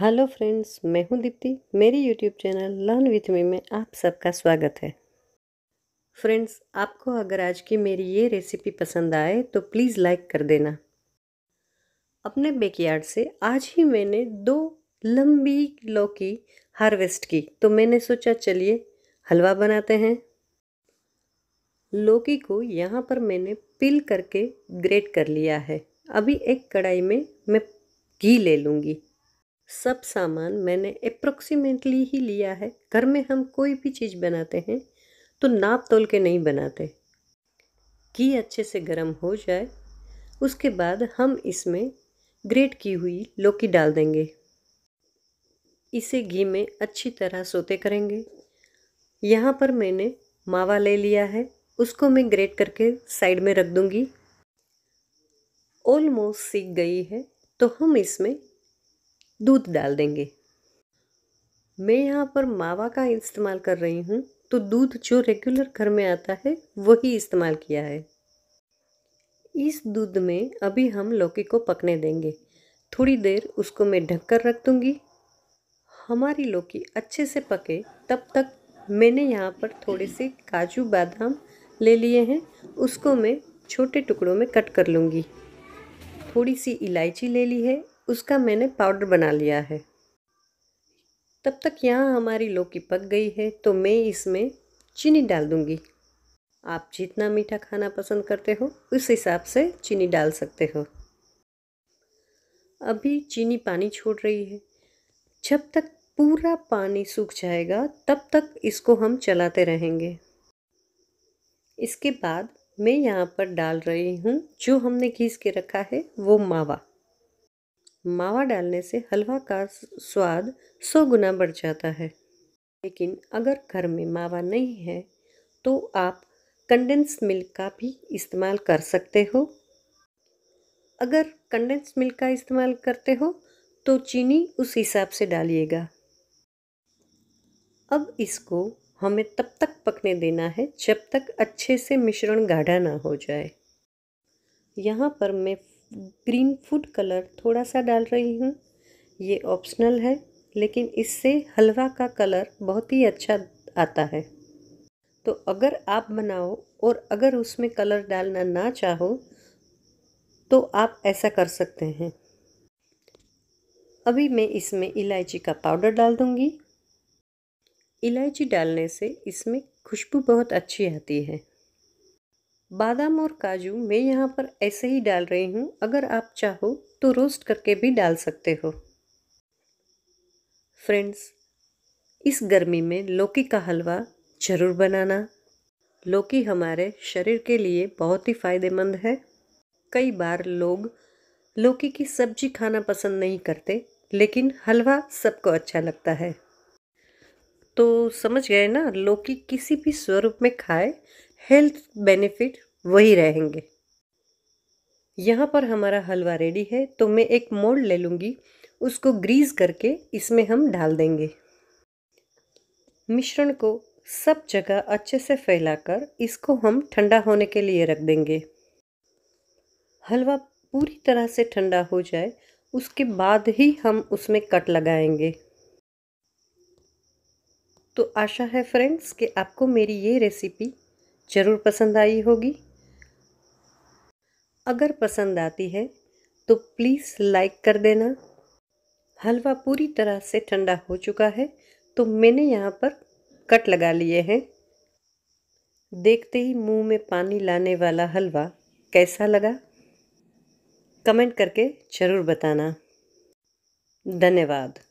hello friends मैं हूं दीप्ति मेरी YouTube channel learn with me में आप सबका स्वागत है फ्रेंड्स आपको अगर आज की मेरी ये रेसिपी पसंद आए तो प्लीज़ लाइक कर देना अपने बेकयार्ड से आज ही मैंने दो लंबी लौकी हार्वेस्ट की तो मैंने सोचा चलिए हलवा बनाते हैं लौकी को यहाँ पर मैंने पिल करके ग्रेट कर लिया है अभी एक कढ़ाई में मैं घी ले लूँगी सब सामान मैंने अप्रोक्सीमेटली ही लिया है घर में हम कोई भी चीज़ बनाते हैं तो नाप तोल के नहीं बनाते घी अच्छे से गर्म हो जाए उसके बाद हम इसमें ग्रेट की हुई लौकी डाल देंगे इसे घी में अच्छी तरह सोते करेंगे यहाँ पर मैंने मावा ले लिया है उसको मैं ग्रेट करके साइड में रख दूँगी ऑलमोस्ट सीख गई है तो हम इसमें दूध डाल देंगे मैं यहाँ पर मावा का इस्तेमाल कर रही हूँ तो दूध जो रेगुलर घर में आता है वही इस्तेमाल किया है इस दूध में अभी हम लौकी को पकने देंगे थोड़ी देर उसको मैं ढक कर रख दूँगी हमारी लौकी अच्छे से पके तब तक मैंने यहाँ पर थोड़े से काजू बादाम ले लिए हैं उसको मैं छोटे टुकड़ों में कट कर लूँगी थोड़ी सी इलायची ले ली है उसका मैंने पाउडर बना लिया है तब तक यहाँ हमारी लौकी पक गई है तो मैं इसमें चीनी डाल दूँगी आप जितना मीठा खाना पसंद करते हो उस हिसाब से चीनी डाल सकते हो अभी चीनी पानी छोड़ रही है जब तक पूरा पानी सूख जाएगा तब तक इसको हम चलाते रहेंगे इसके बाद मैं यहाँ पर डाल रही हूँ जो हमने घीस के रखा है वो मावा मावा डालने से हलवा का स्वाद सौ गुना बढ़ जाता है लेकिन अगर घर में मावा नहीं है तो आप कंडेंस मिल्क का भी इस्तेमाल कर सकते हो अगर कंडेंस मिल्क का इस्तेमाल करते हो तो चीनी उस हिसाब से डालिएगा अब इसको हमें तब तक पकने देना है जब तक अच्छे से मिश्रण गाढ़ा ना हो जाए यहाँ पर मैं ग्रीन फूड कलर थोड़ा सा डाल रही हूँ ये ऑप्शनल है लेकिन इससे हलवा का कलर बहुत ही अच्छा आता है तो अगर आप बनाओ और अगर उसमें कलर डालना ना चाहो तो आप ऐसा कर सकते हैं अभी मैं इसमें इलायची का पाउडर डाल दूँगी इलायची डालने से इसमें खुशबू बहुत अच्छी आती है बादाम और काजू मैं यहाँ पर ऐसे ही डाल रही हूँ अगर आप चाहो तो रोस्ट करके भी डाल सकते हो फ्रेंड्स इस गर्मी में लौकी का हलवा ज़रूर बनाना लौकी हमारे शरीर के लिए बहुत ही फ़ायदेमंद है कई बार लोग लौकी की सब्जी खाना पसंद नहीं करते लेकिन हलवा सबको अच्छा लगता है तो समझ गए ना लौकी किसी भी स्वरूप में खाए हेल्थ बेनिफिट वही रहेंगे यहाँ पर हमारा हलवा रेडी है तो मैं एक मोल्ड ले लूँगी उसको ग्रीस करके इसमें हम डाल देंगे मिश्रण को सब जगह अच्छे से फैलाकर इसको हम ठंडा होने के लिए रख देंगे हलवा पूरी तरह से ठंडा हो जाए उसके बाद ही हम उसमें कट लगाएंगे तो आशा है फ्रेंड्स कि आपको मेरी ये रेसिपी ज़रूर पसंद आई होगी अगर पसंद आती है तो प्लीज़ लाइक कर देना हलवा पूरी तरह से ठंडा हो चुका है तो मैंने यहाँ पर कट लगा लिए हैं देखते ही मुंह में पानी लाने वाला हलवा कैसा लगा कमेंट करके ज़रूर बताना धन्यवाद